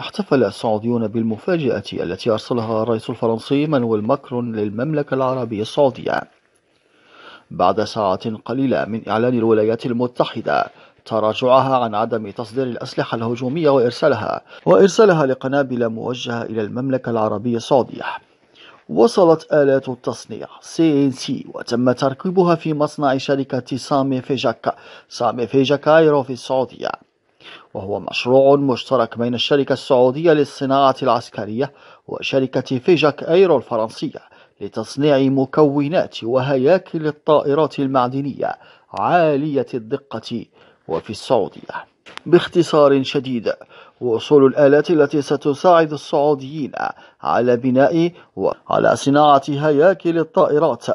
احتفل السعوديون بالمفاجأة التي أرسلها الرئيس الفرنسي مانويل ماكرون للمملكة العربية السعودية بعد ساعة قليلة من إعلان الولايات المتحدة تراجعها عن عدم تصدير الأسلحة الهجومية وإرسالها وإرسالها لقنابل موجهة إلى المملكة العربية السعودية وصلت آلات التصنيع CNC وتم تركيبها في مصنع شركة سامي فيجاكا سامي فيجاكايرو في السعودية وهو مشروع مشترك بين الشركة السعودية للصناعة العسكرية وشركة فيجاك أيرو الفرنسية لتصنيع مكونات وهياكل الطائرات المعدنية عالية الدقة وفي السعودية باختصار شديد وصول الآلات التي ستساعد السعوديين على بناء وعلى صناعة هياكل الطائرات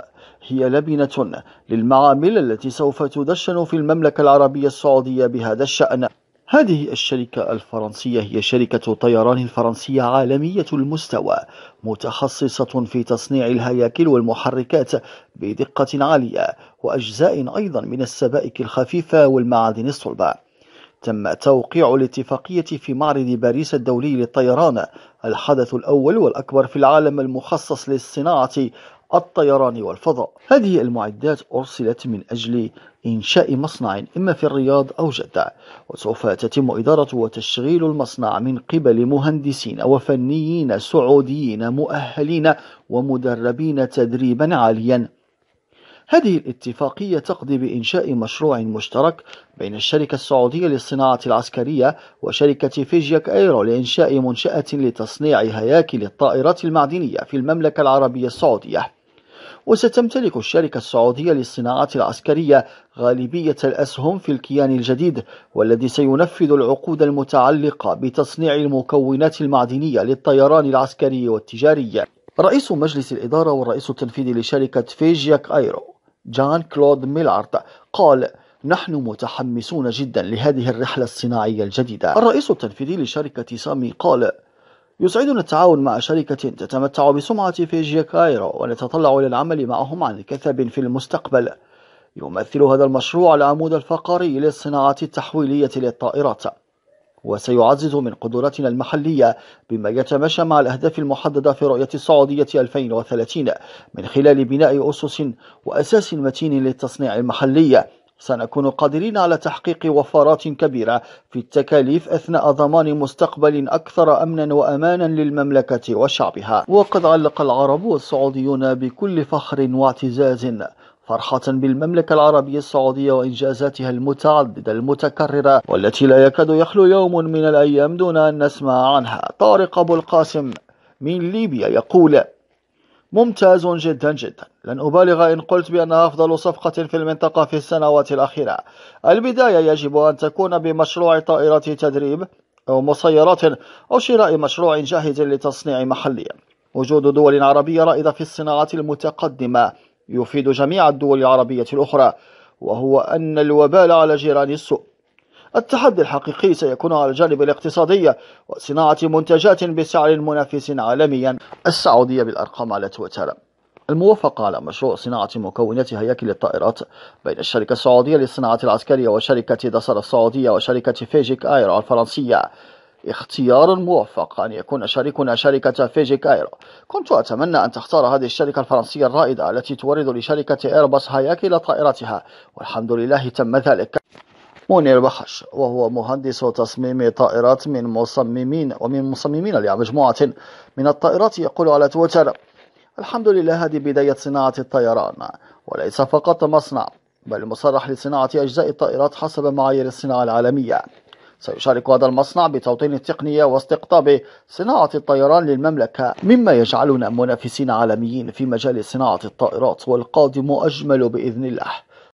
هي لبنة للمعامل التي سوف تدشن في المملكة العربية السعودية بهذا الشأن هذه الشركة الفرنسية هي شركة طيران الفرنسية عالمية المستوى متخصصة في تصنيع الهياكل والمحركات بدقة عالية وأجزاء أيضا من السبائك الخفيفة والمعادن الصلبة تم توقيع الاتفاقية في معرض باريس الدولي للطيران الحدث الأول والأكبر في العالم المخصص للصناعة الطيران والفضاء هذه المعدات أرسلت من أجل إنشاء مصنع إما في الرياض أو جدة وسوف تتم إدارة وتشغيل المصنع من قبل مهندسين وفنيين سعوديين مؤهلين ومدربين تدريبا عاليا هذه الاتفاقية تقضي بإنشاء مشروع مشترك بين الشركة السعودية للصناعة العسكرية وشركة فيجيك ايرو لإنشاء منشأة لتصنيع هياكل الطائرات المعدنية في المملكة العربية السعودية وستمتلك الشركة السعودية للصناعات العسكرية غالبية الأسهم في الكيان الجديد والذي سينفذ العقود المتعلقة بتصنيع المكونات المعدنية للطيران العسكري والتجاري رئيس مجلس الإدارة والرئيس التنفيذي لشركة فيجياك أيرو جان كلود ميلارد قال نحن متحمسون جدا لهذه الرحلة الصناعية الجديدة الرئيس التنفيذي لشركة سامي قال يسعدنا التعاون مع شركة تتمتع بسمعة فيجيا كايرو ونتطلع إلى العمل معهم عن كثب في المستقبل يمثل هذا المشروع العمود الفقري للصناعة التحويلية للطائرات وسيعزز من قدراتنا المحلية بما يتماشى مع الأهداف المحددة في رؤية السعودية 2030 من خلال بناء أسس وأساس متين للتصنيع المحلي سنكون قادرين على تحقيق وفرات كبيرة في التكاليف أثناء ضمان مستقبل أكثر أمنا وأمانا للمملكة وشعبها وقد علق العرب والسعوديون بكل فخر واعتزاز فرحة بالمملكة العربية السعودية وإنجازاتها المتعددة المتكررة والتي لا يكاد يخلو يوم من الأيام دون أن نسمع عنها طارق أبو القاسم من ليبيا يقول ممتاز جدا جدا لن أبالغ إن قلت بأنها أفضل صفقة في المنطقة في السنوات الأخيرة البداية يجب أن تكون بمشروع طائرة تدريب أو مسيرات أو شراء مشروع جاهز لتصنيع محلي وجود دول عربية رائدة في الصناعات المتقدمة يفيد جميع الدول العربية الأخرى وهو أن الوبال على جيران السوء التحدي الحقيقي سيكون على الجانب الاقتصادي وصناعة منتجات بسعر منافس عالميا السعودية بالأرقام على تويتر الموافقة على مشروع صناعة مكونات هياكل الطائرات بين الشركة السعودية للصناعة العسكرية وشركة دسر السعودية وشركة فيجيك ايرو الفرنسية اختيار موفق أن يكون شريكنا شركة فيجيك ايرو كنت أتمنى أن تختار هذه الشركة الفرنسية الرائدة التي تورد لشركة إيرباص هياكل طائراتها والحمد لله تم ذلك منير بحش وهو مهندس تصميم طائرات من مصممين ومن مصممين لمجموعة من الطائرات يقول على تويتر الحمد لله هذه بداية صناعة الطيران وليس فقط مصنع بل مصرح لصناعة أجزاء الطائرات حسب معايير الصناعة العالمية سيشارك هذا المصنع بتوطين التقنية واستقطاب صناعة الطيران للمملكة مما يجعلنا منافسين عالميين في مجال صناعة الطائرات والقادم أجمل بإذن الله